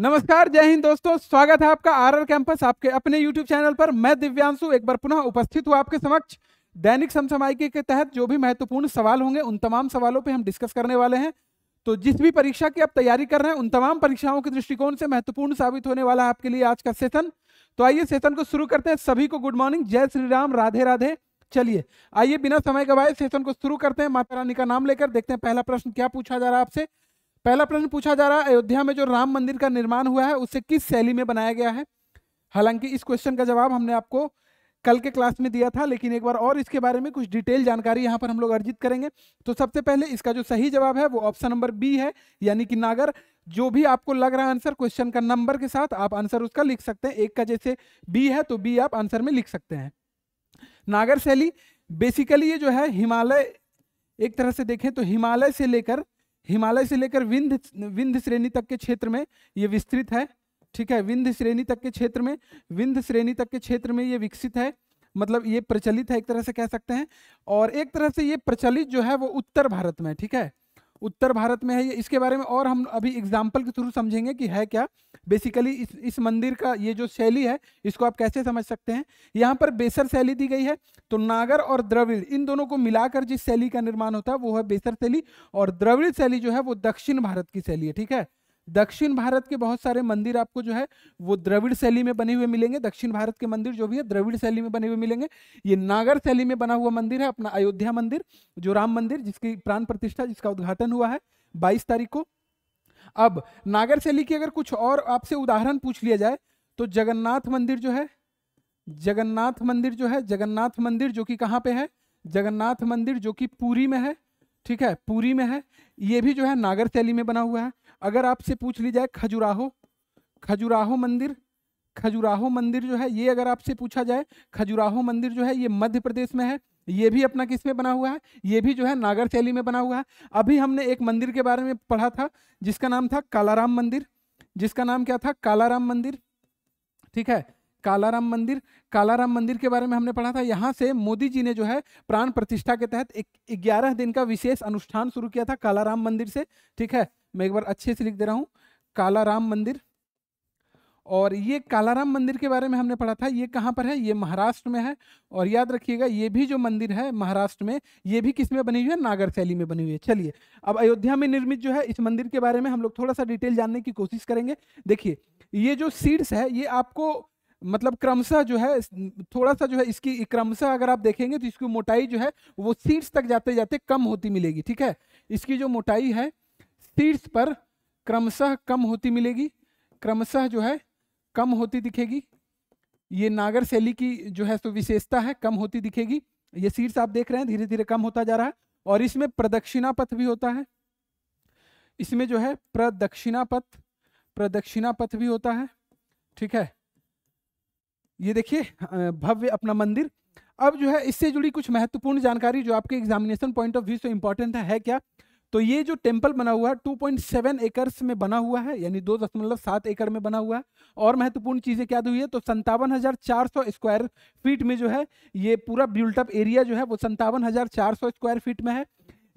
नमस्कार जय हिंद दोस्तों स्वागत है आपका आरआर कैंपस आपके अपने यूट्यूब चैनल पर मैं दिव्यांशु एक बार पुनः उपस्थित हुआ आपके समक्ष दैनिक समसामयिकी के तहत जो भी महत्वपूर्ण सवाल होंगे उन तमाम सवालों पे हम डिस्कस करने वाले हैं तो जिस भी परीक्षा की आप तैयारी कर रहे हैं उन तमाम परीक्षाओं के दृष्टिकोण से महत्वपूर्ण साबित होने वाला है आपके लिए आज का सेशन तो आइए सेशन को शुरू करते हैं सभी को गुड मॉर्निंग जय श्री राम राधे राधे चलिए आइए बिना समय गवाए सेशन को शुरू करते हैं माता रानी का नाम लेकर देखते हैं पहला प्रश्न क्या पूछा जा रहा है आपसे पहला प्रश्न पूछा जा रहा है अयोध्या में जो राम मंदिर का निर्माण हुआ है उसे किस शैली में बनाया गया है हालांकि इस क्वेश्चन का जवाब हमने आपको कल के क्लास में दिया था लेकिन एक बार और इसके बारे में कुछ डिटेल जानकारी यहाँ पर हम लोग अर्जित करेंगे तो सबसे पहले इसका जो सही जवाब है वो ऑप्शन नंबर बी है यानी कि नागर जो भी आपको लग रहा है आंसर क्वेश्चन का नंबर के साथ आप आंसर उसका लिख सकते हैं एक का जैसे बी है तो बी आप आंसर में लिख सकते हैं नागर शैली बेसिकली ये जो है हिमालय एक तरह से देखें तो हिमालय से लेकर हिमालय से लेकर विंध विंध श्रेणी तक के क्षेत्र में ये विस्तृत है ठीक है विंध श्रेणी तक के क्षेत्र में विंध श्रेणी तक के क्षेत्र में ये विकसित है मतलब ये प्रचलित है एक तरह से कह सकते हैं और एक तरह से ये प्रचलित जो है वो उत्तर भारत में ठीक है उत्तर भारत में है ये इसके बारे में और हम अभी एग्जाम्पल के थ्रू समझेंगे कि है क्या बेसिकली इस इस मंदिर का ये जो शैली है इसको आप कैसे समझ सकते हैं यहाँ पर बेसर शैली दी गई है तो नागर और द्रविड़ इन दोनों को मिलाकर जिस शैली का निर्माण होता है वो है बेसर शैली और द्रविड़ शैली जो है वो दक्षिण भारत की शैली है ठीक है दक्षिण भारत के बहुत सारे मंदिर आपको जो है वो द्रविड़ शैली में बने हुए मिलेंगे दक्षिण भारत के मंदिर जो भी है द्रविड़ शैली में बने हुए मिलेंगे ये नागर शैली में बना हुआ मंदिर है अपना अयोध्या मंदिर जो राम मंदिर जिसकी प्राण प्रतिष्ठा जिसका उद्घाटन हुआ है बाईस तारीख को अब नागर शैली की अगर कुछ और आपसे उदाहरण पूछ लिया जाए तो जगन्नाथ मंदिर जो है जगन्नाथ मंदिर जो है जगन्नाथ मंदिर जो कि कहाँ पे है जगन्नाथ मंदिर जो कि पुरी में है ठीक है पूरी में है ये भी जो है नागर शैली में बना हुआ है अगर आपसे पूछ ली जाए खजुराहो खजुराहो मंदिर खजुराहो मंदिर जो है ये अगर आपसे पूछा जाए खजुराहो मंदिर जो है ये मध्य प्रदेश में है ये भी अपना किस में बना हुआ है ये भी जो है नागर शैली में बना हुआ है अभी हमने एक मंदिर के बारे में पढ़ा था जिसका नाम था कालाराम मंदिर जिसका नाम क्या था कालाराम मंदिर ठीक है कालाराम मंदिर कालाराम मंदिर के बारे में हमने पढ़ा था यहाँ से मोदी जी ने जो है प्राण प्रतिष्ठा के तहत ग्यारह दिन का विशेष अनुष्ठान शुरू किया था कालाराम मंदिर से ठीक है मैं एक बार अच्छे से लिख दे रहा हूँ कालाराम मंदिर और ये कालाराम मंदिर के बारे में हमने पढ़ा था ये कहाँ पर है ये महाराष्ट्र में है और याद रखिएगा ये भी जो मंदिर है महाराष्ट्र में ये भी किस में बनी हुई है नागर शैली में बनी हुई है चलिए अब अयोध्या में निर्मित जो है इस मंदिर के बारे में हम लोग थोड़ा सा डिटेल जानने की कोशिश करेंगे देखिए ये जो सीड्स है ये आपको मतलब क्रमशः जो है थोड़ा सा जो है इसकी क्रमशः अगर आप देखेंगे तो इसकी मोटाई जो है वो सीड्स तक जाते जाते कम होती मिलेगी ठीक है इसकी जो मोटाई है सीड्स पर क्रमशः कम होती मिलेगी क्रमशः जो है कम होती दिखेगी ये नागर शैली की जो है तो विशेषता है कम होती दिखेगी ये सीड्स आप देख रहे हैं धीरे धीरे कम होता जा रहा है और इसमें प्रदक्षिणा पथ भी होता है इसमें जो है प्रदक्षिणा पथ प्रदक्षिणा पथ भी होता है ठीक है ये देखिए भव्य अपना मंदिर अब जो है इससे जुड़ी कुछ महत्वपूर्ण जानकारी जो आपके एग्जामिनेशन पॉइंट ऑफ व्यू से इंपॉर्टेंट है, है क्या तो ये जो टेम्पल बना हुआ है टू पॉइंट सेवन एकर्स में बना हुआ है यानी दो दशमलव सात एकड़ में बना हुआ है और महत्वपूर्ण चीजें क्या हुई है तो संतावन हजार चार सौ स्क्वायर फीट में जो है ये पूरा बिल्टअप एरिया जो है वो संतावन हजार चार सौ स्क्वायर फीट में है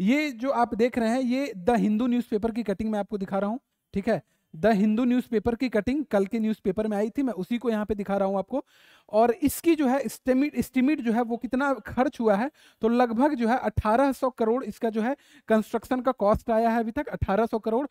ये जो आप देख रहे हैं ये द हिंदू न्यूज की कटिंग में आपको दिखा रहा हूँ ठीक है द हिंदू न्यूज़पेपर की कटिंग कल के न्यूज़पेपर में आई थी मैं उसी को यहाँ पे दिखा रहा हूँ आपको और इसकी जो है इस्टीमेट इस्टीमेट जो है वो कितना खर्च हुआ है तो लगभग जो है 1800 करोड़ इसका जो है कंस्ट्रक्शन का कॉस्ट आया है अभी तक 1800 करोड़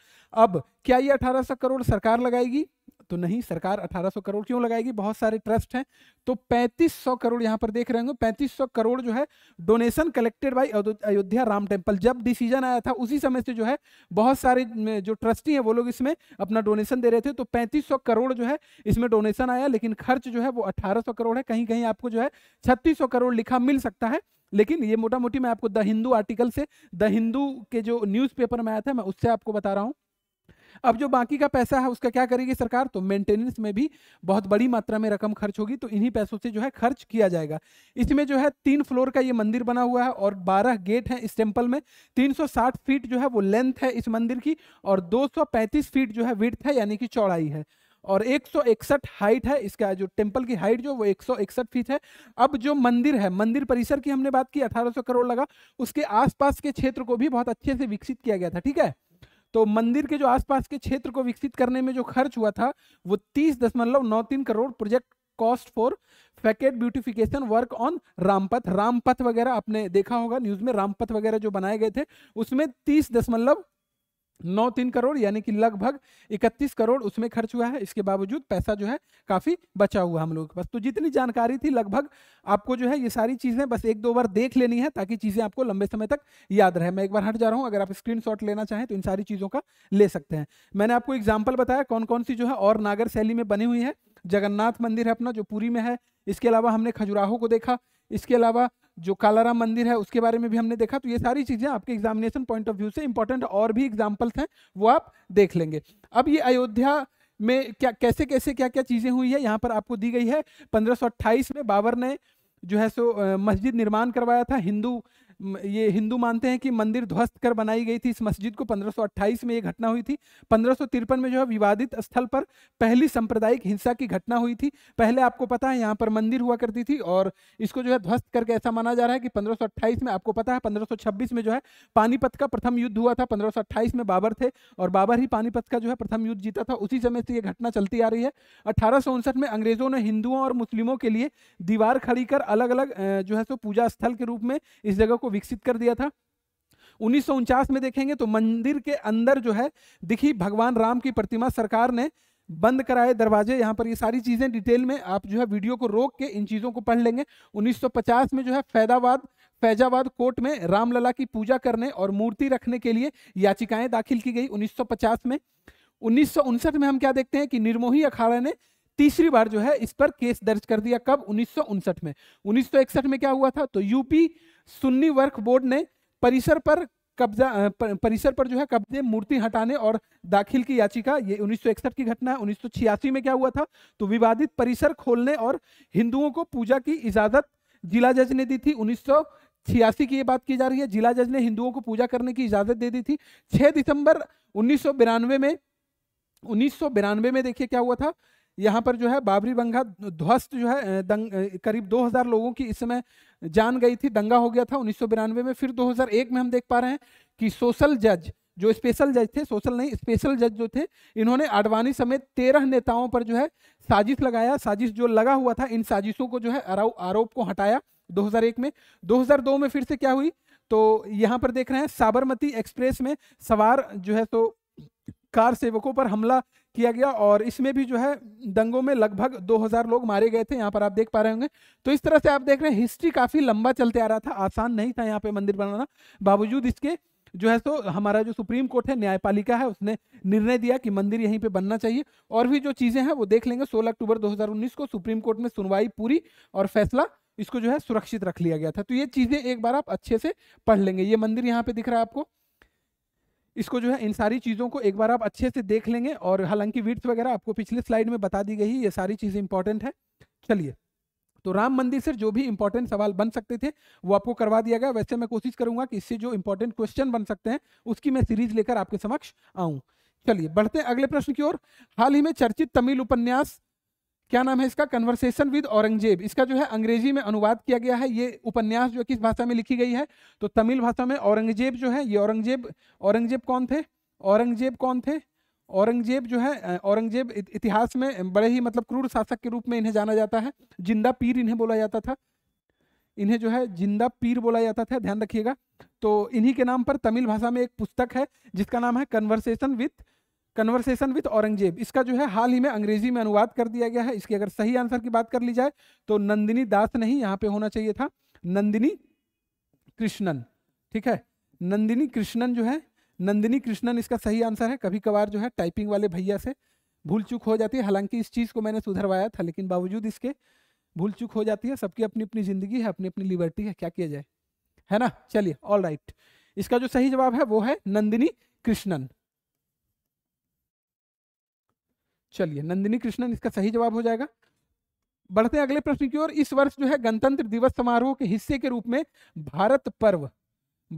अब क्या ये 1800 करोड़ सरकार लगाएगी तो नहीं सरकार 1800 करोड़ क्यों लगाएगी बहुत सारे ट्रस्ट हैं तो 3500 करोड़ यहाँ पर देख रहे होंगे 3500 करोड़ जो है donation collected by Ayodhya Ram temple जब डिसीजन आया था उसी समय से जो है बहुत सारे जो ट्रस्टी हैं वो लोग इसमें अपना डोनेशन दे रहे थे तो 3500 करोड़ जो है इसमें डोनेशन आया लेकिन खर्च जो है वो 1800 करोड़ है कहीं कहीं आपको जो है छत्तीस करोड़ लिखा मिल सकता है लेकिन ये मोटा मोटी मैं आपको द हिंदू आर्टिकल से द हिंदू के जो न्यूज़ में आया था मैं उससे आपको बता रहा हूँ अब जो बाकी का पैसा है उसका क्या करेगी सरकार तो मेंटेनेंस में भी बहुत बड़ी मात्रा में रकम खर्च होगी तो इन्हीं पैसों से जो है खर्च किया जाएगा इसमें जो है तीन फ्लोर का ये मंदिर बना हुआ है और बारह गेट है इस टेम्पल में 360 फीट जो है वो लेंथ है इस मंदिर की और 235 फीट जो है विर्थ है यानी कि चौड़ाई है और एक हाइट है इसका जो टेम्पल की हाइट जो वो एक फीट है अब जो मंदिर है मंदिर परिसर की हमने बात की सौ करोड़ लगा उसके आसपास के क्षेत्र को भी बहुत अच्छे से विकसित किया गया था ठीक है तो मंदिर के जो आसपास के क्षेत्र को विकसित करने में जो खर्च हुआ था वो तीस दशमलव नौ तीन crore project cost for facade beautification work on Rampath Rampath वगैरह आपने देखा होगा न्यूज में रामपथ वगैरह जो बनाए गए थे उसमें तीस दशमलव नौ तीन करोड़ यानी कि लगभग इकतीस करोड़ उसमें खर्च हुआ है इसके बावजूद पैसा जो है काफ़ी बचा हुआ हम लोगों के पास तो जितनी जानकारी थी लगभग आपको जो है ये सारी चीज़ें बस एक दो बार देख लेनी है ताकि चीज़ें आपको लंबे समय तक याद रहे मैं एक बार हट जा रहा हूँ अगर आप स्क्रीन लेना चाहें तो इन सारी चीज़ों का ले सकते हैं मैंने आपको एग्जाम्पल बताया कौन कौन सी जो है और नागर शैली में बनी हुई है जगन्नाथ मंदिर है अपना जो पूरी में है इसके अलावा हमने खजुराहो को देखा इसके अलावा जो कालाराम मंदिर है उसके बारे में भी हमने देखा तो ये सारी चीज़ें आपके एग्जामिनेशन पॉइंट ऑफ व्यू से इंपॉर्टेंट और भी एग्जाम्पल्स हैं वो आप देख लेंगे अब ये अयोध्या में क्या कैसे कैसे क्या क्या चीज़ें हुई है यहाँ पर आपको दी गई है पंद्रह में बाबर ने जो है सो मस्जिद निर्माण करवाया था हिंदू ये हिंदू मानते हैं कि मंदिर ध्वस्त कर बनाई गई थी इस मस्जिद को 1528 में ये घटना हुई थी पंद्रह में जो है विवादित स्थल पर पहली सांप्रदायिक हिंसा की घटना हुई थी पहले आपको पता है यहाँ पर मंदिर हुआ करती थी और इसको जो है ध्वस्त करके ऐसा माना जा रहा है कि पंद्रह में आपको पता है पंद्रह में जो है पानीपत का प्रथम युद्ध हुआ था पंद्रह में बाबर थे और बाबर ही पानीपत का जो है प्रथम युद्ध जीता था उसी समय से ये घटना चलती आ रही है अठारह में अंग्रेजों ने हिंदुओं और मुस्लिमों के लिए दीवार खड़ी कर अलग अलग जो है सो पूजा स्थल के रूप में इस जगह को विकसित कर दिया था उन्नीस में देखेंगे तो मंदिर के अंदर जो है दिखी भगवान राम की प्रतिमा सरकार ने बंद कराए दरवाजे यहाँ पर ये सारी चीज़ें डिटेल में आप जो है वीडियो को रोक के इन चीज़ों को पढ़ लेंगे 1950 में जो है फैदाबाद फैजाबाद कोर्ट में रामलला की पूजा करने और मूर्ति रखने के लिए याचिकाएं दाखिल की गई 1950 में उन्नीस में हम क्या देखते हैं कि निर्मोही अखाड़ा ने तीसरी बार जो है इस पर केस दर्ज कर दिया कब उन्नीस में उन्नीस में क्या हुआ था तो यूपी सुन्नी वर्क बोर्ड ने परिसर पर कब्जा परिसर पर जो है कब्जे मूर्ति हटाने और दाखिल की याचिका ये 1961 की घटना है उन्नीस में क्या हुआ था तो विवादित परिसर खोलने और हिंदुओं को पूजा की इजाजत जिला जज ने दी थी उन्नीस छियासी की ये बात की जा रही है जिला जज ने हिंदुओं को पूजा करने की इजाजत दे दी थी 6 दिसंबर उन्नीस में उन्नीस में देखिए क्या हुआ था यहाँ पर जो है बाबरी बंगा ध्वस्त जो है दंग, करीब 2000 लोगों की इस समय जान गई थी दंगा हो गया था उन्नीस में फिर 2001 में हम देख पा रहे हैं कि सोशल जज जो स्पेशल जज थे सोशल नहीं स्पेशल जज जो थे इन्होंने आडवाणी समेत तेरह नेताओं पर जो है साजिश लगाया साजिश जो लगा हुआ था इन साजिशों को जो है आरोप को हटाया 2001 में 2002 में फिर से क्या हुई तो यहाँ पर देख रहे हैं साबरमती एक्सप्रेस में सवार जो है तो कार सेवकों पर हमला किया गया और इसमें भी जो है दंगों में लगभग 2000 लोग मारे गए थे यहाँ पर आप देख पा रहे होंगे तो इस तरह से आप देख रहे हैं हिस्ट्री काफ़ी लंबा चलते आ रहा था आसान नहीं था यहाँ पे मंदिर बनाना बावजूद इसके जो है सो तो हमारा जो सुप्रीम कोर्ट है न्यायपालिका है उसने निर्णय दिया कि मंदिर यहीं पे बनना चाहिए और भी जो चीज़ें हैं वो देख लेंगे 16 अक्टूबर 2019 को सुप्रीम कोर्ट में सुनवाई पूरी और फैसला इसको जो है सुरक्षित रख लिया गया था तो ये चीज़ें एक बार आप अच्छे से पढ़ लेंगे ये मंदिर यहाँ पे दिख रहा है आपको इसको जो है इन सारी चीज़ों को एक बार आप अच्छे से देख लेंगे और हालांकि विर्थ वगैरह आपको पिछले स्लाइड में बता दी गई ये सारी चीज़ें इंपॉर्टेंट है चलिए तो राम मंदिर से जो भी इंपॉर्टेंट सवाल बन सकते थे वो आपको करवा दिया गया वैसे मैं कोशिश करूंगा कि इससे जो इंपॉर्टेंट क्वेश्चन बन सकते हैं उसकी मैं सीरीज लेकर आपके समक्ष आऊं चलिए बढ़ते हैं अगले प्रश्न की ओर हाल ही में चर्चित तमिल उपन्यास क्या नाम है इसका कन्वर्सेशन विद औरंगजेब इसका जो है अंग्रेजी में अनुवाद किया गया है ये उपन्यास जो किस भाषा में लिखी गई है तो तमिल भाषा में औरंगजेब जो है ये औरंगजेब औरंगजेब कौन थे औरंगजेब कौन थे औरंगजेब जो है औरंगजेब इतिहास में बड़े ही मतलब क्रूर शासक के रूप में इन्हें जाना जाता है जिंदा पीर इन्हें बोला जाता था इन्हें जो है जिंदा पीर बोला जाता था ध्यान रखिएगा तो इन्हीं के नाम पर तमिल भाषा में एक पुस्तक है जिसका नाम है conversation with conversation with Aurangzeb इसका जो है हाल ही में अंग्रेजी में अनुवाद कर दिया गया है इसकी अगर सही आंसर की बात कर ली जाए तो नंदिनी दास नहीं यहाँ पे होना चाहिए था नंदिनी कृष्णन ठीक है नंदिनी कृष्णन जो है नंदिनी कृष्णन इसका सही आंसर है कभी कभार जो है टाइपिंग वाले भैया से भूल चूक हो जाती है हालांकि इस चीज़ को मैंने सुधरवाया था लेकिन बावजूद इसके भूल चूक हो जाती है सबकी अपनी अपनी ज़िंदगी है अपनी अपनी लिबर्टी है क्या किया जाए है ना चलिए ऑल राइट इसका जो सही जवाब है वो है नंदिनी कृष्णन चलिए नंदिनी कृष्णन इसका सही जवाब हो जाएगा बढ़ते हैं अगले प्रश्न की ओर इस वर्ष जो है गणतंत्र दिवस समारोह के हिस्से के रूप में भारत पर्व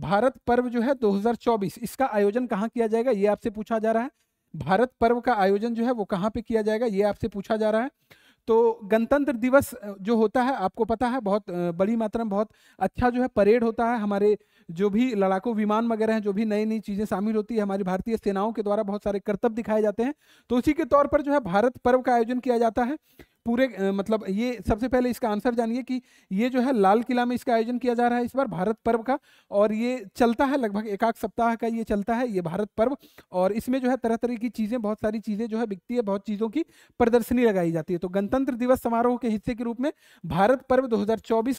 भारत पर्व जो है 2024 इसका आयोजन कहाँ किया जाएगा ये आपसे पूछा जा रहा है भारत पर्व का आयोजन जो है वो कहाँ पे किया जाएगा ये आपसे पूछा जा रहा है तो गणतंत्र दिवस जो होता है आपको पता है बहुत बड़ी मात्रा में बहुत अच्छा जो है परेड होता है हमारे जो भी लड़ाकू विमान वगैरह हैं जो भी नई नई चीज़ें शामिल होती है हमारी भारतीय सेनाओं के द्वारा बहुत सारे कर्तव्य दिखाए जाते हैं तो उसी के तौर पर जो है भारत पर्व का आयोजन किया जाता है पूरे मतलब ये सबसे पहले इसका आंसर जानिए कि ये जो है लाल किला में इसका आयोजन किया जा रहा है इस बार भारत पर्व का और ये चलता है लगभग एक आध सप्ताह का ये चलता है ये भारत पर्व और इसमें जो है तरह तरह की चीज़ें बहुत सारी चीज़ें जो है बिकती है बहुत चीज़ों की प्रदर्शनी लगाई जाती है तो गणतंत्र दिवस समारोह के हिस्से के रूप में भारत पर्व दो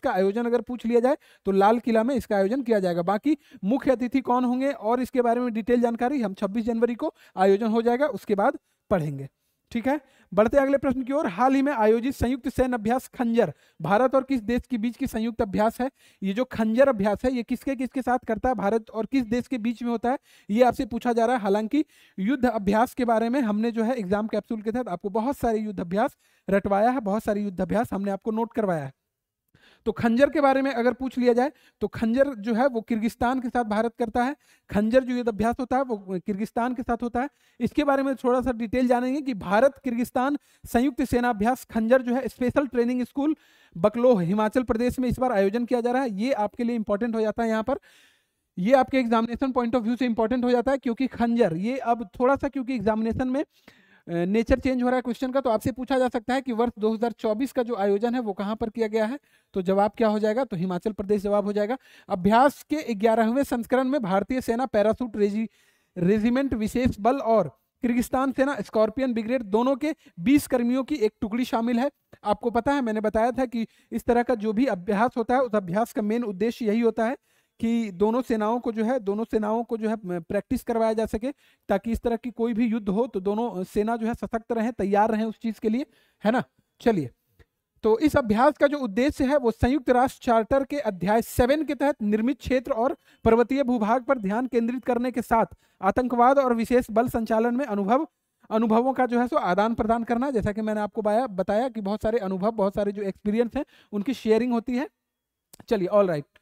का आयोजन अगर पूछ लिया जाए तो लाल किला में इसका आयोजन किया जाएगा बाकी मुख्य अतिथि कौन होंगे और इसके बारे में डिटेल जानकारी हम छब्बीस जनवरी को आयोजन हो जाएगा उसके बाद पढ़ेंगे ठीक है बढ़ते अगले प्रश्न की ओर हाल ही में आयोजित संयुक्त सैन्य अभ्यास खंजर भारत और किस देश के बीच की संयुक्त अभ्यास है ये जो खंजर अभ्यास है ये किसके किसके साथ करता है भारत और किस देश के बीच में होता है ये आपसे पूछा जा रहा है हालांकि युद्ध अभ्यास के बारे में हमने जो है एग्जाम कैप्सूल के तहत आपको बहुत सारे युद्ध अभ्यास रटवाया है बहुत सारे युद्ध अभ्यास हमने आपको नोट करवाया है तो खंजर के बारे में अगर पूछ लिया जाए तो खंजर जो है वो किर्गिस्तान के साथ भारत करता है खंजर जो युद्धाभ्यास होता है वो किर्गिस्तान के साथ होता है इसके बारे में थोड़ा सा डिटेल जानेंगे कि भारत किर्गिस्तान संयुक्त सेनाभ्यास खंजर जो है special training school Bakloh Himachal Pradesh में इस बार आयोजन किया जा रहा है ये आपके लिए इंपॉर्टेंट हो जाता है यहाँ पर ये आपके एग्जामिनेशन पॉइंट ऑफ व्यू से इंपॉर्टेंट हो जाता है क्योंकि खंजर ये अब थोड़ा सा क्योंकि एग्जामिनेशन में नेचर चेंज हो रहा है क्वेश्चन का तो आपसे पूछा जा सकता है कि वर्ष 2024 का जो आयोजन है वो कहाँ पर किया गया है तो जवाब क्या हो जाएगा तो हिमाचल प्रदेश जवाब हो जाएगा अभ्यास के ग्यारहवें संस्करण में भारतीय सेना पैरासूट रेजी रेजिमेंट विशेष बल और किर्गिस्तान सेना स्कॉर्पियन ब्रिगेड दोनों के 20 कर्मियों की एक टुकड़ी शामिल है आपको पता है मैंने बताया था कि इस तरह का जो भी अभ्यास होता है उस अभ्यास का मेन उद्देश्य यही होता है कि दोनों सेनाओं को जो है दोनों सेनाओं को जो है प्रैक्टिस करवाया जा सके ताकि इस तरह की कोई भी युद्ध हो तो दोनों सेना जो है सशक्त रहे तैयार रहें उस चीज़ के लिए है ना चलिए तो इस अभ्यास का जो उद्देश्य है वो संयुक्त राष्ट्र चार्टर के अध्याय सेवन के तहत निर्मित क्षेत्र और पर्वतीय भूभाग पर ध्यान केंद्रित करने के साथ आतंकवाद और विशेष बल संचालन में अनुभव अनुभवों का जो है सो आदान प्रदान करना जैसा कि मैंने आपको बाया, बताया कि बहुत सारे अनुभव बहुत सारे जो एक्सपीरियंस हैं उनकी शेयरिंग होती है चलिए ऑल राइट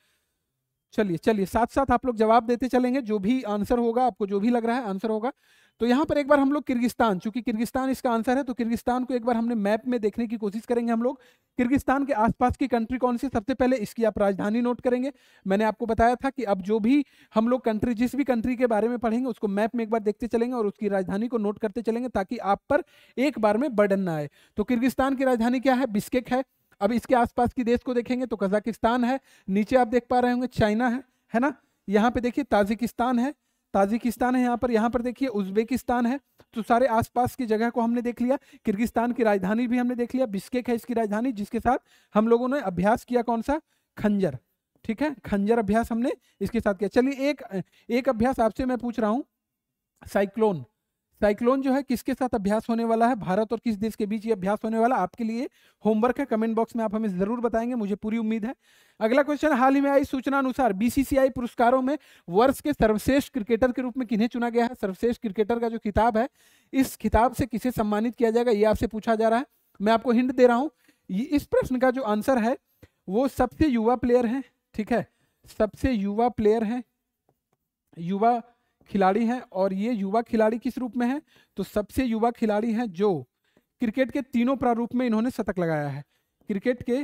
चलिए चलिए साथ साथ आप लोग जवाब देते चलेंगे जो भी आंसर होगा आपको जो भी लग रहा है आंसर होगा तो यहाँ पर एक बार हम लोग किर्गिस्तान चूंकि किर्गिस्तान इसका आंसर है तो किर्गिस्तान को एक बार हमने मैप में देखने की कोशिश करेंगे हम लोग किर्गिस्तान के आसपास की कंट्री कौन सी सबसे पहले इसकी आप राजधानी नोट करेंगे मैंने आपको बताया था कि अब जो भी हम लोग कंट्री जिस भी कंट्री के बारे में पढ़ेंगे उसको मैप में एक बार देखते चलेंगे और उसकी राजधानी को नोट करते चलेंगे ताकि आप पर एक बार में बर्डन ना आए तो किर्गिस्तान की राजधानी क्या है बिस्केक है अब इसके आसपास की देश को देखेंगे तो कजाकिस्तान है नीचे आप देख पा रहे होंगे चाइना है है ना यहाँ पे देखिए ताजिकिस्तान है ताजिकिस्तान है यहाँ पर यहाँ पर देखिए उज्बेकिस्तान है तो सारे आसपास की जगह को हमने देख लिया किर्गिस्तान की राजधानी भी हमने देख लिया बिस्केक है इसकी राजधानी जिसके साथ हम लोगों ने अभ्यास किया कौन सा खंजर ठीक है खंजर अभ्यास हमने इसके साथ किया चलिए एक एक अभ्यास आपसे मैं पूछ रहा हूँ साइक्लोन साइक्लोन जो है किसके साथ अभ्यास होने वाला है भारत और किस देश के बीच ये अभ्यास होने वाला आपके लिए होमवर्क है कमेंट बॉक्स में आप हमें जरूर बताएंगे मुझे पूरी उम्मीद है अगला क्वेश्चन हाल ही में आई सूचना अनुसार बीसीसीआई पुरस्कारों में वर्ष के सर्वश्रेष्ठ क्रिकेटर के रूप में किन्हें चुना गया है सर्वश्रेष्ठ क्रिकेटर का जो किताब है इस खिताब से किसे सम्मानित किया जाएगा ये आपसे पूछा जा रहा है मैं आपको हिंट दे रहा हूँ इस प्रश्न का जो आंसर है वो सबसे युवा प्लेयर है ठीक है सबसे युवा प्लेयर है युवा खिलाड़ी हैं और ये युवा खिलाड़ी किस रूप में हैं तो सबसे युवा खिलाड़ी हैं जो क्रिकेट के तीनों प्रारूप में इन्होंने शतक लगाया है क्रिकेट के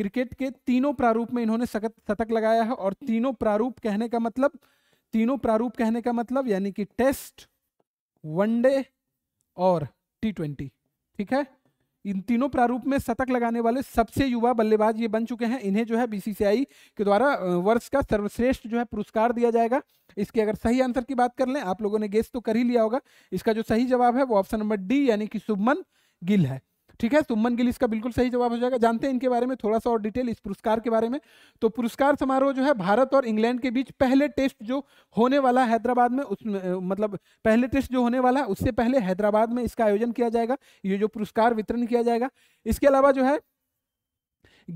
क्रिकेट के तीनों प्रारूप में इन्होंने शतक लगाया है और तीनों प्रारूप कहने का मतलब तीनों प्रारूप कहने का मतलब यानी कि टेस्ट वनडे और टी ट्वेंटी ठीक है इन तीनों प्रारूप में शतक लगाने वाले सबसे युवा बल्लेबाज ये बन चुके हैं इन्हें जो है बीसीसीआई के द्वारा वर्ष का सर्वश्रेष्ठ जो है पुरस्कार दिया जाएगा इसके अगर सही आंसर की बात कर लें आप लोगों ने गेस तो कर ही लिया होगा इसका जो सही जवाब है वो ऑप्शन नंबर डी यानी कि शुभमन गिल है ठीक है सुमन गिल इसका बिल्कुल सही जवाब हो जाएगा जानते हैं इनके बारे में थोड़ा सा और डिटेल इस पुरस्कार के बारे में तो पुरस्कार समारोह जो है भारत और इंग्लैंड के बीच पहले टेस्ट जो होने वाला हैदराबाद में उस मतलब पहले टेस्ट जो होने वाला है उससे पहले हैदराबाद में इसका आयोजन किया जाएगा ये जो पुरस्कार वितरण किया जाएगा इसके अलावा जो है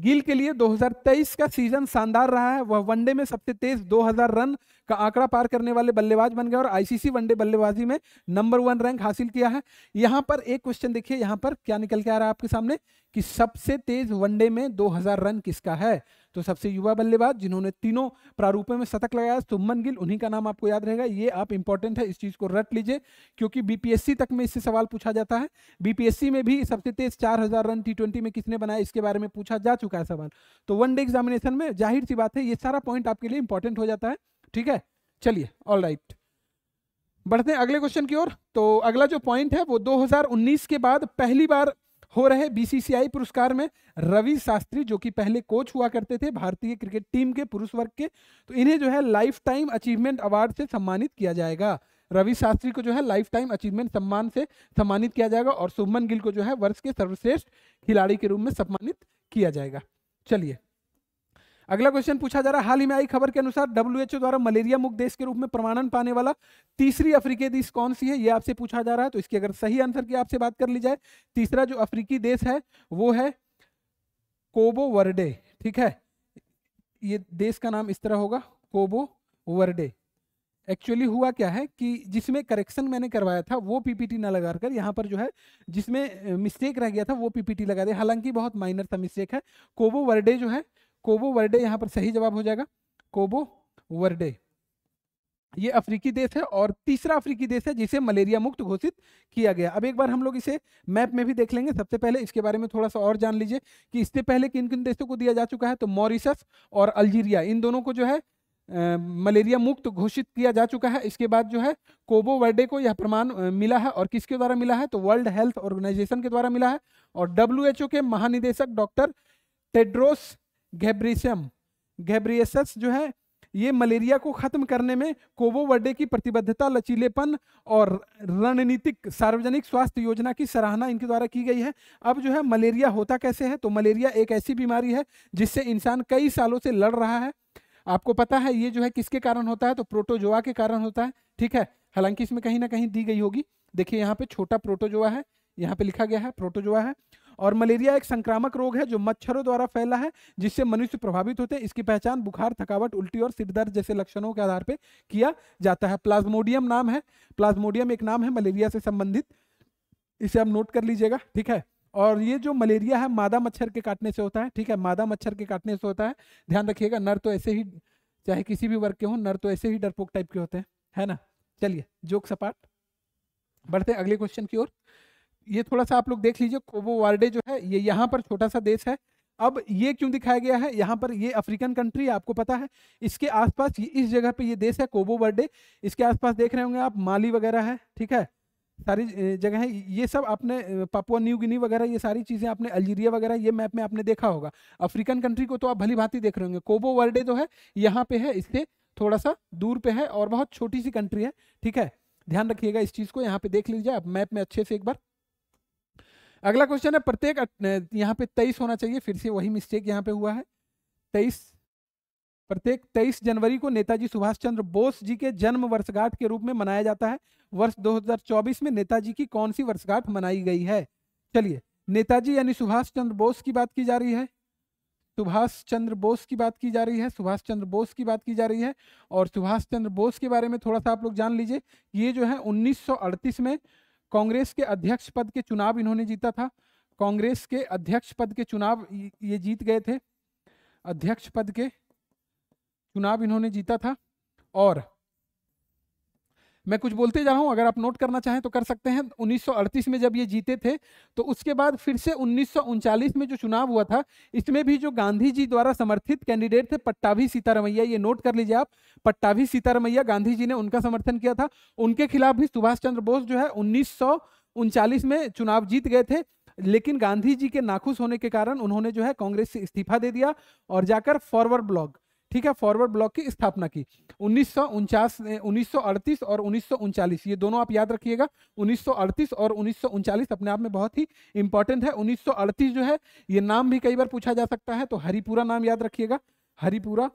गिल के लिए 2023 का सीजन शानदार रहा है वह वनडे में सबसे तेज 2000 रन का आंकड़ा पार करने वाले बल्लेबाज बन गए और आईसीसी वनडे बल्लेबाजी में नंबर वन रैंक हासिल किया है यहां पर एक क्वेश्चन देखिए यहां पर क्या निकल के आ रहा है आपके सामने कि सबसे तेज वनडे में 2000 रन किसका है तो सबसे युवा बल्लेबाज जिन्होंने तीनों प्रारूपों में शतक लगाया सुमन गिल उन्हीं का नाम आपको याद रहेगा ये आप इंपॉर्टेंट है इस चीज को रट लीजिए क्योंकि बीपीएससी तक में इससे सवाल पूछा जाता है बीपीएससी में भी सबसे तेज 4000 रन टी में किसने बनाया इसके बारे में पूछा जा चुका है सवाल तो वनडे एग्जामिनेशन में जाहिर सी बात है ये सारा पॉइंट आपके लिए इंपॉर्टेंट हो जाता है ठीक है चलिए ऑल राइट बढ़ते हैं अगले क्वेश्चन की ओर तो अगला जो पॉइंट है वो 2019 के बाद पहली बार हो रहे बीसीसीआई पुरस्कार में रवि शास्त्री जो कि पहले कोच हुआ करते थे भारतीय क्रिकेट टीम के पुरुष वर्ग के तो इन्हें जो है लाइफ टाइम अचीवमेंट अवार्ड से सम्मानित किया जाएगा रवि शास्त्री को जो है लाइफ टाइम अचीवमेंट सम्मान से सम्मानित किया जाएगा और सुमन गिल को जो है वर्ष के सर्वश्रेष्ठ खिलाड़ी के रूप में सम्मानित किया जाएगा चलिए अगला क्वेश्चन पूछा जा रहा है हाल ही में आई खबर के अनुसार डब्ल्यूएचओ द्वारा मलेरिया मुक्त देश के रूप में प्रमाणन पाने वाला तीसरी अफ्रीकी देश कौन सी है ये आपसे पूछा जा रहा है तो इसकी अगर सही आंसर की आपसे बात कर ली जाए तीसरा जो अफ्रीकी देश है वो है कोबो वर्डे ठीक है ये देश का नाम इस तरह होगा कोबो वर्डे एक्चुअली हुआ क्या है कि जिसमें करेक्शन मैंने करवाया था वो पीपीटी ना लगा कर यहाँ पर जो है जिसमें मिस्टेक रह गया था वो पीपीटी लगा दे हालांकि बहुत माइनर था मिस्टेक है कोबो वर्डे जो है कोबो वर्डे यहाँ पर सही जवाब हो जाएगा कोबो वर्डे ये अफ्रीकी देश है और तीसरा अफ्रीकी देश है जिसे मलेरिया मुक्त घोषित किया गया अब एक बार हम लोग इसे मैप में भी देख लेंगे सबसे पहले इसके बारे में थोड़ा सा और जान लीजिए कि इससे पहले किन किन देशों को दिया जा चुका है तो मॉरिशस और अल्जीरिया इन दोनों को जो है आ, मलेरिया मुक्त घोषित किया जा चुका है इसके बाद जो है कोबो वर्डे को यह प्रमाण मिला है और किसके द्वारा मिला है तो वर्ल्ड हेल्थ ऑर्गेनाइजेशन के द्वारा मिला है और डब्ल्यू के महानिदेशक डॉक्टर टेड्रोस घेब्रिसम घेब्रियसस जो है ये मलेरिया को खत्म करने में कोवोवर्डे की प्रतिबद्धता लचीलेपन और रणनीतिक सार्वजनिक स्वास्थ्य योजना की सराहना इनके द्वारा की गई है अब जो है मलेरिया होता कैसे है तो मलेरिया एक ऐसी बीमारी है जिससे इंसान कई सालों से लड़ रहा है आपको पता है ये जो है किसके कारण होता है तो प्रोटोजोआ के कारण होता है ठीक है हालांकि इसमें कहीं ना कहीं दी गई होगी देखिए यहाँ पे छोटा प्रोटोजोआ है यहाँ पे लिखा गया है प्रोटोजोआ है और मलेरिया एक संक्रामक रोग है जो मच्छरों द्वारा फैला है जिससे मनुष्य प्रभावित होते हैं इसकी पहचान बुखार थकावट उल्टी और सिरदर्द जैसे लक्षणों के आधार पर किया जाता है प्लाज्मोडियम नाम है प्लाज्मोडियम एक नाम है मलेरिया से संबंधित इसे आप नोट कर लीजिएगा ठीक है और ये जो मलेरिया है मादा मच्छर के काटने से होता है ठीक है मादा मच्छर के काटने से होता है ध्यान रखिएगा नर तो ऐसे ही चाहे किसी भी वर्ग के हों नर तो ऐसे ही डरपोक टाइप के होते हैं है ना चलिए जोक सपाट बढ़ते अगले क्वेश्चन की ओर ये थोड़ा सा आप लोग देख लीजिए कोबो वार्डे जो है ये यहाँ पर छोटा सा देश है अब ये क्यों दिखाया गया है यहाँ पर ये अफ्रीकन कंट्री आपको पता है इसके आसपास ये इस जगह पे ये देश है कोबो वर्डे इसके आसपास देख रहे होंगे आप माली वगैरह है ठीक है सारी जगह है ये सब आपने पापुआ न्यू गिनी वगैरह ये सारी चीज़ें आपने अल्जीरिया वगैरह ये मैप में आपने देखा होगा अफ्रीकन कंट्री को तो आप भली भांति देख रहे होंगे कोबो वर्डे जो है यहाँ पे है इससे थोड़ा सा दूर पे है और बहुत छोटी सी कंट्री है ठीक है ध्यान रखिएगा इस चीज़ को यहाँ पे देख लीजिए आप मैप में अच्छे से एक बार अगला क्वेश्चन है प्रत्येक यहाँ पे तेईस होना चाहिए फिर से वही मिस्टेक यहाँ पे हुआ है तेईस प्रत्येक तेईस जनवरी को नेताजी सुभाष चंद्र बोस जी के जन्म वर्षगांठ के रूप में मनाया जाता है वर्ष 2024 में नेताजी की कौन सी वर्षगांठ मनाई गई है चलिए नेताजी यानी सुभाष चंद्र बोस की बात की जा रही है सुभाष चंद्र बोस की बात की जा रही है सुभाष चंद्र बोस की बात की जा रही है और सुभाष चंद्र बोस के बारे में थोड़ा सा आप लोग जान लीजिए ये जो है 1938 में कांग्रेस के अध्यक्ष पद के चुनाव इन्होंने जीता था कांग्रेस के अध्यक्ष पद के चुनाव ये जीत गए थे अध्यक्ष पद के चुनाव इन्होंने जीता था और मैं कुछ बोलते जा रहा हूँ अगर आप नोट करना चाहें तो कर सकते हैं 1938 में जब ये जीते थे तो उसके बाद फिर से उन्नीस में जो चुनाव हुआ था इसमें भी जो गांधी जी द्वारा समर्थित कैंडिडेट थे पट्टाभी सीतारमैया ये नोट कर लीजिए आप पट्टाभी सीतारमैया गांधी जी ने उनका समर्थन किया था उनके खिलाफ भी सुभाष चंद्र बोस जो है उन्नीस में चुनाव जीत गए थे लेकिन गांधी जी के नाखुश होने के कारण उन्होंने जो है कांग्रेस से इस्तीफा दे दिया और जाकर फॉरवर्ड ब्लॉक ठीक है फॉरवर्ड ब्लॉक की स्थापना की उन्नीस सौ और उन्नीस ये दोनों आप याद रखिएगा उन्नीस और उन्नीस अपने आप में बहुत ही इंपॉर्टेंट है उन्नीस जो है ये नाम भी कई बार पूछा जा सकता है तो हरिपुरा नाम याद रखिएगा हरिपुरा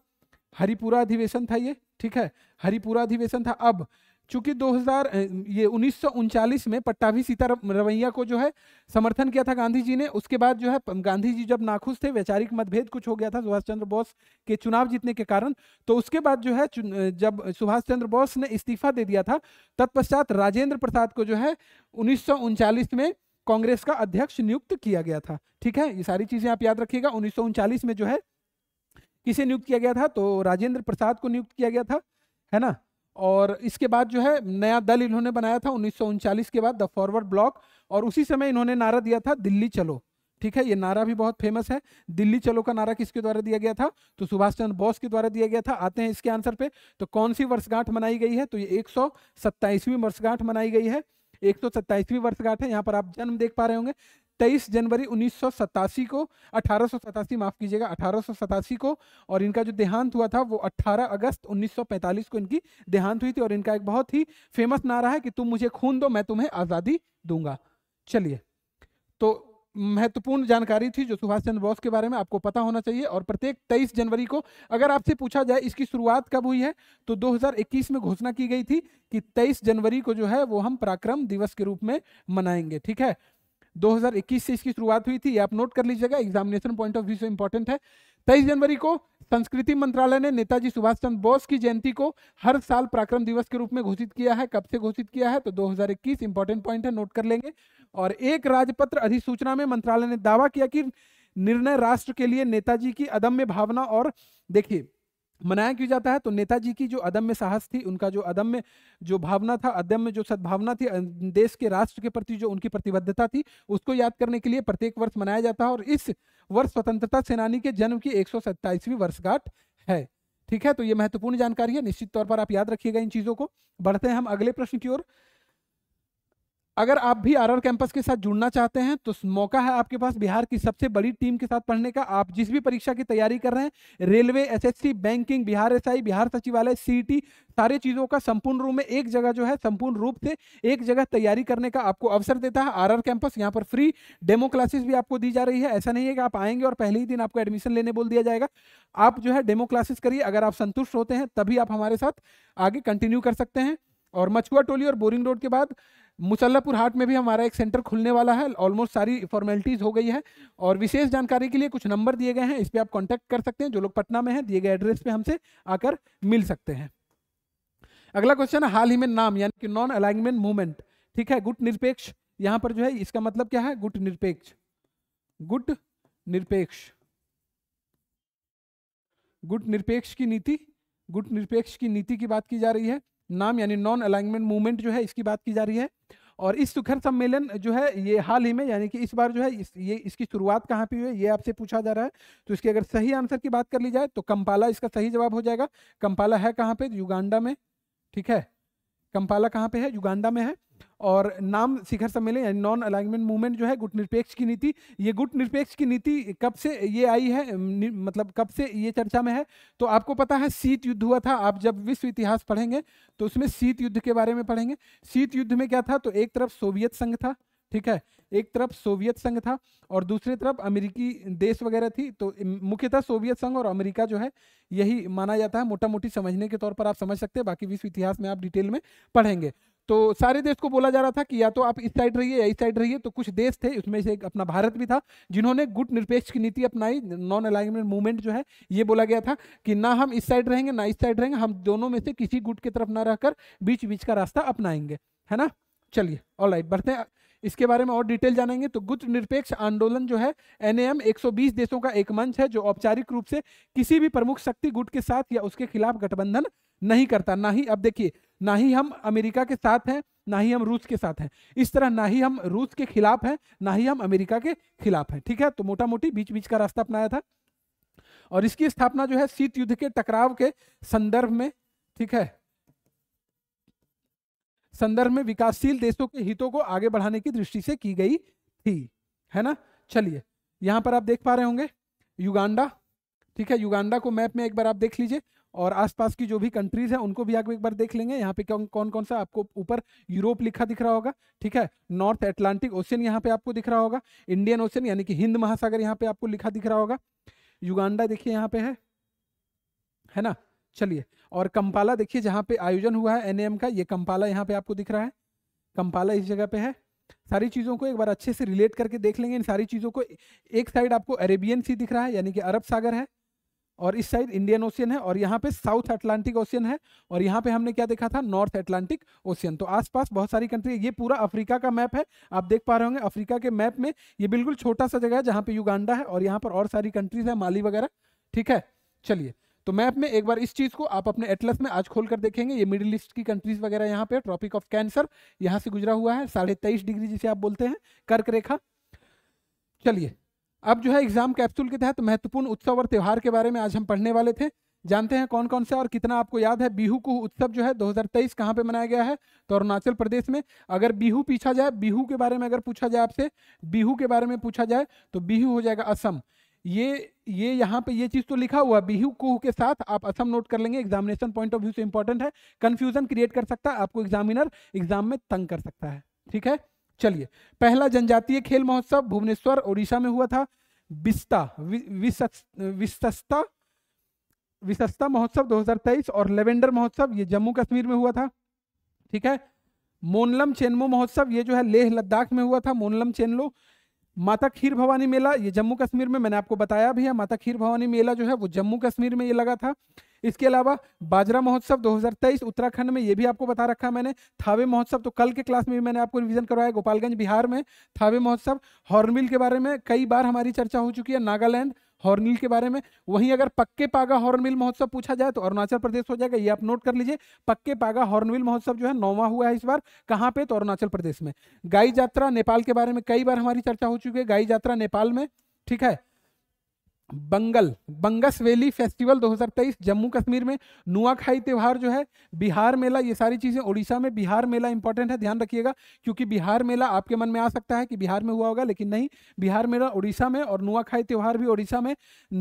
हरिपुरा अधिवेशन था ये ठीक है हरिपुरा अधिवेशन था अब चूंकि 2000 ये उन्नीस में पट्टाभी सीताराम रवैया को जो है समर्थन किया था गांधी जी ने उसके बाद जो है गांधी जी जब नाखुश थे वैचारिक मतभेद कुछ हो गया था सुभाष चंद्र बोस के चुनाव जीतने के कारण तो उसके बाद जो है जब सुभाष चंद्र बोस ने इस्तीफा दे दिया था तत्पश्चात राजेंद्र प्रसाद को जो है उन्नीस में कांग्रेस का अध्यक्ष नियुक्त किया गया था ठीक है ये सारी चीजें आप याद रखिएगा उन्नीस में जो है किसे नियुक्त किया गया था तो राजेंद्र प्रसाद को नियुक्त किया गया था है ना और इसके बाद जो है नया दल इन्होंने बनाया था उन्नीस के बाद द फॉरवर्ड ब्लॉक और उसी समय इन्होंने नारा दिया था दिल्ली चलो ठीक है ये नारा भी बहुत फेमस है दिल्ली चलो का नारा किसके द्वारा दिया गया था तो सुभाष चंद्र बोस के द्वारा दिया गया था आते हैं इसके आंसर पे तो कौन सी वर्षगांठ मनाई गई है तो ये एक सौ वर्षगांठ मनाई गई है एक सौ वर्षगांठ है यहाँ पर आप जन्म देख पा रहे होंगे तेईस जनवरी उन्नीस को अठारह माफ़ कीजिएगा अठारह को और इनका जो देहांत हुआ था वो 18 अगस्त 1945 को इनकी देहांत हुई थी और इनका एक बहुत ही फेमस नारा है कि तुम मुझे खून दो मैं तुम्हें आज़ादी दूंगा चलिए तो महत्वपूर्ण जानकारी थी जो सुभाष चंद्र बोस के बारे में आपको पता होना चाहिए और प्रत्येक 23 जनवरी को अगर आपसे पूछा जाए इसकी शुरुआत कब हुई है तो 2021 में घोषणा की गई थी कि 23 जनवरी को जो है वो हम पराक्रम दिवस के रूप में मनाएंगे ठीक है 2021 से इसकी शुरुआत हुई थी आप नोट कर लीजिएगा एग्जामिनेशन पॉइंट ऑफ व्यू से इंपॉर्टेंट है तेईस जनवरी को संस्कृति मंत्रालय ने नेताजी सुभाष चंद्र बोस की जयंती को हर साल पराक्रम दिवस के रूप में घोषित किया है कब से घोषित किया है तो 2021 इंपॉर्टेंट पॉइंट है नोट कर लेंगे और एक राजपत्र अधिसूचना में मंत्रालय ने दावा किया कि निर्णय राष्ट्र के लिए नेताजी की अदम्य भावना और देखिए मनाया क्यों जाता है तो नेताजी की जो अदम्य साहस थी उनका जो अदम्य जो भावना था अदम्य जो सद्भावना थी अं, देश के राष्ट्र के प्रति जो उनकी प्रतिबद्धता थी उसको याद करने के लिए प्रत्येक वर्ष मनाया जाता है और इस वर्ष स्वतंत्रता सेनानी के जन्म की एक वर्षगांठ है ठीक है तो ये महत्वपूर्ण जानकारी है निश्चित तौर पर आप याद रखिएगा इन चीज़ों को बढ़ते हैं हम अगले प्रश्न की ओर अगर आप भी आर कैंपस के साथ जुड़ना चाहते हैं तो मौका है आपके पास बिहार की सबसे बड़ी टीम के साथ पढ़ने का आप जिस भी परीक्षा की तैयारी कर रहे हैं railway SSC banking Bihar SI Bihar सचिवालय सीटी सारे चीज़ों का संपूर्ण रूप में एक जगह जो है संपूर्ण रूप से एक जगह तैयारी करने का आपको अवसर देता है आर कैंपस यहाँ पर फ्री डेमो क्लासेस भी आपको दी जा रही है ऐसा नहीं है कि आप आएंगे और पहले ही दिन आपको एडमिशन लेने बोल दिया जाएगा आप जो है डेमो क्लासेस करिए अगर आप संतुष्ट होते हैं तभी आप हमारे साथ आगे कंटिन्यू कर सकते हैं और मछुआ टोली और बोरिंग रोड के बाद मुसल्लापुर हाट में भी हमारा एक सेंटर खुलने वाला है ऑलमोस्ट सारी फॉर्मेलिटीज़ हो गई है और विशेष जानकारी के लिए कुछ नंबर दिए गए हैं इस पर आप कॉन्टैक्ट कर सकते हैं जो लोग पटना में हैं दिए गए एड्रेस पे हमसे आकर मिल सकते हैं अगला क्वेश्चन है हाल ही में नाम यानी कि नॉन अलाइनमेंट मूवमेंट ठीक है गुट निरपेक्ष यहाँ पर जो है इसका मतलब क्या है गुट निरपेक्ष गुट निरपेक्ष गुट निरपेक्ष की नीति गुट निरपेक्ष की नीति की बात की जा रही है नाम यानी नॉन अलाइनमेंट मूवमेंट जो है इसकी बात की जा रही है और इस शिखर सम्मेलन जो है ये हाल ही में यानी कि इस बार जो है इस, ये इसकी शुरुआत कहाँ पे हुई है ये आपसे पूछा जा रहा है तो इसके अगर सही आंसर की बात कर ली जाए तो कंपाला इसका सही जवाब हो जाएगा कंपाला है कहाँ पे युगांडा में ठीक है कंपाला कहाँ पे है युगांडा में है और नाम शिखर सम्मेलन यानी नॉन अलाइनमेंट मूवमेंट जो है गुट निरपेक्ष की नीति ये गुट निरपेक्ष की नीति कब से ये आई है मतलब कब से ये चर्चा में है तो आपको पता है शीत युद्ध हुआ था आप जब विश्व इतिहास पढ़ेंगे तो उसमें शीत युद्ध के बारे में पढ़ेंगे शीत युद्ध में क्या था तो एक तरफ सोवियत संघ था ठीक है एक तरफ सोवियत संघ था और दूसरी तरफ अमेरिकी देश वगैरह थी तो मुख्यतः सोवियत संघ और अमेरिका जो है यही माना जाता है मोटा मोटी समझने के तौर पर आप समझ सकते हैं बाकी विश्व इतिहास में आप डिटेल में पढ़ेंगे तो सारे देश को बोला जा रहा था कि या तो आप इस साइड रहिए या इस साइड रहिए तो कुछ देश थे उसमें से एक अपना भारत भी था जिन्होंने गुट निरपेक्ष की नीति अपनाई नॉन अलाइनमेंट मूवमेंट जो है ये बोला गया था कि ना हम इस साइड रहेंगे ना इस साइड रहेंगे हम दोनों में से किसी गुट की तरफ ना रहकर बीच बीच का रास्ता अपनाएंगे है ना चलिए और राइट बढ़ते हैं इसके बारे में और डिटेल जानेंगे तो गुट निरपेक्ष आंदोलन जो है एन 120 देशों का एक मंच है जो औपचारिक रूप से किसी भी प्रमुख शक्ति गुट के साथ या उसके खिलाफ गठबंधन नहीं करता ना ही अब देखिए ना ही हम अमेरिका के साथ हैं ना ही हम रूस के साथ हैं इस तरह ना ही हम रूस के खिलाफ हैं ना ही हम अमेरिका के खिलाफ हैं ठीक है तो मोटा मोटी बीच बीच का रास्ता अपनाया था और इसकी स्थापना जो है शीत युद्ध के टकराव के संदर्भ में ठीक है संदर्भ में विकासशील देशों के हितों को आगे बढ़ाने की दृष्टि से की गई थी है ना चलिए यहां पर आप देख पा रहे होंगे युगांडा ठीक है युगांडा को मैप में एक बार आप देख लीजिए और आसपास की जो भी कंट्रीज हैं उनको भी आप एक बार देख लेंगे यहाँ पे कौन कौन कौन सा आपको ऊपर यूरोप लिखा दिख रहा होगा ठीक है नॉर्थ एटलांटिक ओशन यहाँ पे आपको दिख रहा होगा इंडियन ओशन यानी कि हिंद महासागर यहाँ पे आपको लिखा दिख रहा होगा युगांडा देखिए यहाँ पे है है ना चलिए और कंपाला देखिए जहाँ पे आयोजन हुआ है एन का ये कंपाला यहाँ पे आपको दिख रहा है कंपाला इस जगह पे है सारी चीज़ों को एक बार अच्छे से रिलेट करके देख लेंगे इन सारी चीज़ों को एक साइड आपको अरेबियन सी दिख रहा है यानी कि अरब सागर है और इस साइड इंडियन ओशियन है और यहाँ पे साउथ अटलांटिक ओशियन है और यहाँ पे हमने क्या देखा था नॉर्थ अटलांटिक ओशियन तो आसपास बहुत सारी कंट्री ये पूरा अफ्रीका का मैप है आप देख पा रहे होंगे अफ्रीका के मैप में ये बिल्कुल छोटा सा जगह है जहाँ पे युगांडा है और यहाँ पर और सारी कंट्रीज है माली वगैरह ठीक है चलिए तो मैप में एक बार इस चीज को आप अपने एटलस में आज खोल कर देखेंगे ये मिडिल ईस्ट की कंट्रीज वगैरह यहाँ पे ट्रॉपिक ऑफ कैंसर यहाँ से गुजरा हुआ है साढ़े तेईस डिग्री जिसे आप बोलते हैं कर्क रेखा चलिए अब जो है एग्जाम कैप्सूल के तहत महत्वपूर्ण उत्सव और त्यौहार के बारे में आज हम पढ़ने वाले थे जानते हैं कौन कौन से और कितना आपको याद है बिहू कुह उत्सव जो है 2023 कहाँ पे मनाया गया है तो अरुणाचल प्रदेश में अगर बिहू पूछा जाए बिहू के बारे में अगर पूछा जाए आपसे बिहू के बारे में पूछा जाए तो बिहू हो जाएगा असम ये ये यहाँ पे ये चीज़ तो लिखा हुआ बिहू कुह के साथ आप असम नोट कर लेंगे एग्जामिनेशन पॉइंट ऑफ व्यू से इंपॉर्टेंट है कन्फ्यूजन क्रिएट कर सकता है आपको एग्जामिनर एग्जाम में तंग कर सकता है ठीक है चलिए पहला जनजातीय खेल महोत्सव भुवनेश्वर ओडिशा में हुआ था विस्ता विशस्ता विशस्ता महोत्सव 2023 और लेवेंडर महोत्सव ये जम्मू कश्मीर में हुआ था ठीक है मोनलम चेनमो महोत्सव ये जो है लेह लद्दाख में हुआ था मोनलम चेनलो माता खीर भवानी मेला ये जम्मू कश्मीर में मैंने आपको बताया भी है माता खीर भवानी मेला जो है वो जम्मू कश्मीर में ये लगा था इसके अलावा बाजरा महोत्सव 2023 उत्तराखंड में ये भी आपको बता रखा है मैंने थावे महोत्सव तो कल के क्लास में भी मैंने आपको रिवीजन करवाया गोपालगंज बिहार में थावे महोत्सव हॉर्नबिल के बारे में कई बार हमारी चर्चा हो चुकी है नागालैंड हॉर्नमिल के बारे में वहीं अगर पक्के पागा हॉर्नमिल महोत्सव पूछा जाए तो अरुणाचल प्रदेश हो जाएगा ये आप नोट कर लीजिए पक्के पागा हॉर्नमिल महोत्सव जो है नौवा हुआ है इस बार कहाँ पे तो अरुणाचल प्रदेश में गाई यात्रा नेपाल के बारे में कई बार हमारी चर्चा हो चुकी है गाई यात्रा नेपाल में ठीक है बंगल बंगस वैली फेस्टिवल 2023 जम्मू कश्मीर में नुआखाई त्यौहार जो है बिहार मेला ये सारी चीज़ें ओडिशा में बिहार मेला इंपॉर्टेंट है ध्यान रखिएगा क्योंकि बिहार मेला आपके मन में आ सकता है कि बिहार में हुआ होगा लेकिन नहीं बिहार मेला उड़ीसा में और नुआखाई त्यौहार भी उड़ीसा में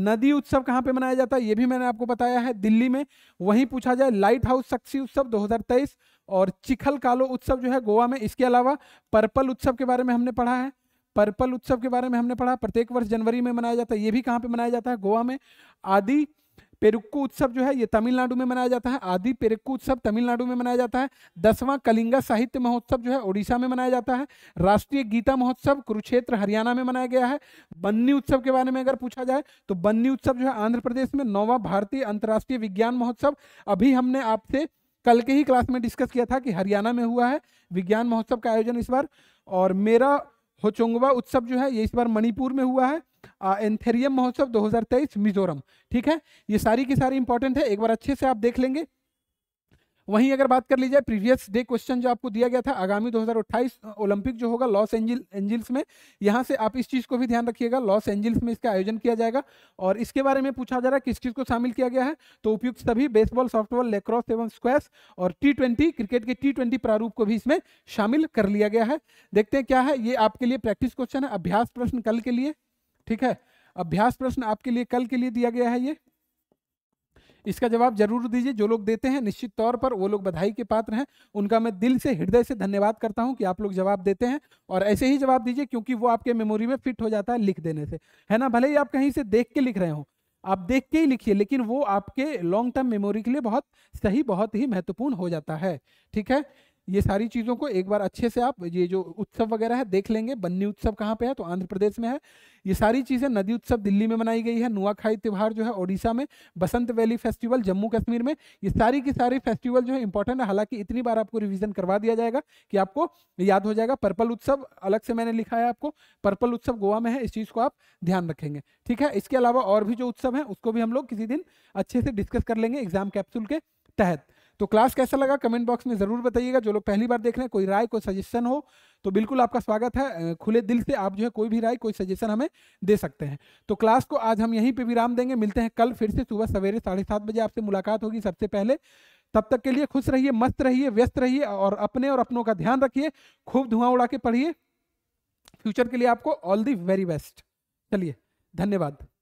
नदी उत्सव कहाँ पर मनाया जाता है ये भी मैंने आपको बताया है दिल्ली में वहीं पूछा जाए लाइट हाउस शक्सी उत्सव दो और चिखल कालो उत्सव जो है गोवा में इसके अलावा पर्पल उत्सव के बारे में हमने पढ़ा है पर्पल उत्सव के बारे में हमने पढ़ा प्रत्येक वर्ष जनवरी में मनाया जाता है ये भी कहाँ पे मनाया जाता है गोवा में आदि पेरुक्कू उत्सव जो है ये तमिलनाडु में मनाया जाता है आदि पेरुक्कू उत्सव तमिलनाडु में मनाया जाता है दसवां कलिंगा साहित्य महोत्सव जो है ओडिशा में मनाया जाता है राष्ट्रीय गीता महोत्सव कुरुक्षेत्र हरियाणा में मनाया गया है बन्नी उत्सव के बारे में अगर पूछा जाए तो बन्नी उत्सव जो है आंध्र प्रदेश में नौवा भारतीय अंतर्राष्ट्रीय विज्ञान महोत्सव अभी हमने आपसे कल के ही क्लास में डिस्कस किया था कि हरियाणा में हुआ है विज्ञान महोत्सव का आयोजन इस बार और मेरा होचोंगवा उत्सव जो है ये इस बार मणिपुर में हुआ है एंथेरियम महोत्सव 2023 मिजोरम ठीक है ये सारी की सारी इंपॉर्टेंट है एक बार अच्छे से आप देख लेंगे वहीं अगर बात कर ली जाए प्रीवियस डे क्वेश्चन जो आपको दिया गया था आगामी 2028 ओलंपिक जो होगा लॉस एंजिल एंजिल्स में यहाँ से आप इस चीज़ को भी ध्यान रखिएगा लॉस एंजिल्स में इसका आयोजन किया जाएगा और इसके बारे में पूछा जा रहा है किस चीज़ को शामिल किया गया है तो उपयुक्त सभी बेसबॉल सॉफ्टबॉल लेक्रॉस एवं स्क्वैश और टी क्रिकेट के टी प्रारूप को भी इसमें शामिल कर लिया गया है देखते हैं क्या है ये आपके लिए प्रैक्टिस क्वेश्चन है अभ्यास प्रश्न कल के लिए ठीक है अभ्यास प्रश्न आपके लिए कल के लिए दिया गया है ये इसका जवाब जरूर दीजिए जो लोग देते हैं निश्चित तौर पर वो लोग बधाई के पात्र हैं उनका मैं दिल से हृदय से धन्यवाद करता हूं कि आप लोग जवाब देते हैं और ऐसे ही जवाब दीजिए क्योंकि वो आपके मेमोरी में फिट हो जाता है लिख देने से है ना भले ही आप कहीं से देख के लिख रहे हो आप देख के ही लिखिए लेकिन वो आपके लॉन्ग टर्म मेमोरी के लिए बहुत सही बहुत ही महत्वपूर्ण हो जाता है ठीक है ये सारी चीज़ों को एक बार अच्छे से आप ये जो उत्सव वगैरह है देख लेंगे बन्नी उत्सव कहाँ पे है तो आंध्र प्रदेश में है ये सारी चीज़ें नदी उत्सव दिल्ली में मनाई गई है नुआखाई त्यौहार जो है ओडिशा में बसंत वैली फेस्टिवल जम्मू कश्मीर में ये सारी की सारी फेस्टिवल जो है इंपॉर्टेंट है हालांकि इतनी बार आपको रिविजन करवा दिया जाएगा कि आपको याद हो जाएगा पर्पल उत्सव अलग से मैंने लिखा है आपको पर्पल उत्सव गोवा में है इस चीज़ को आप ध्यान रखेंगे ठीक है इसके अलावा और भी जो उत्सव है उसको भी हम लोग किसी दिन अच्छे से डिस्कस कर लेंगे एग्जाम कैप्सूल के तहत तो क्लास कैसा लगा कमेंट बॉक्स में ज़रूर बताइएगा जो लोग पहली बार देख रहे हैं कोई राय कोई सजेशन हो तो बिल्कुल आपका स्वागत है खुले दिल से आप जो है कोई भी राय कोई सजेशन हमें दे सकते हैं तो क्लास को आज हम यहीं पर विराम देंगे मिलते हैं कल फिर से सुबह सवेरे साढ़े सात बजे आपसे मुलाकात होगी सबसे पहले तब तक के लिए खुश रहिए मस्त रहिए व्यस्त रहिए और अपने और अपनों का ध्यान रखिए खूब धुआं उड़ा के पढ़िए फ्यूचर के लिए आपको ऑल दी वेरी बेस्ट चलिए धन्यवाद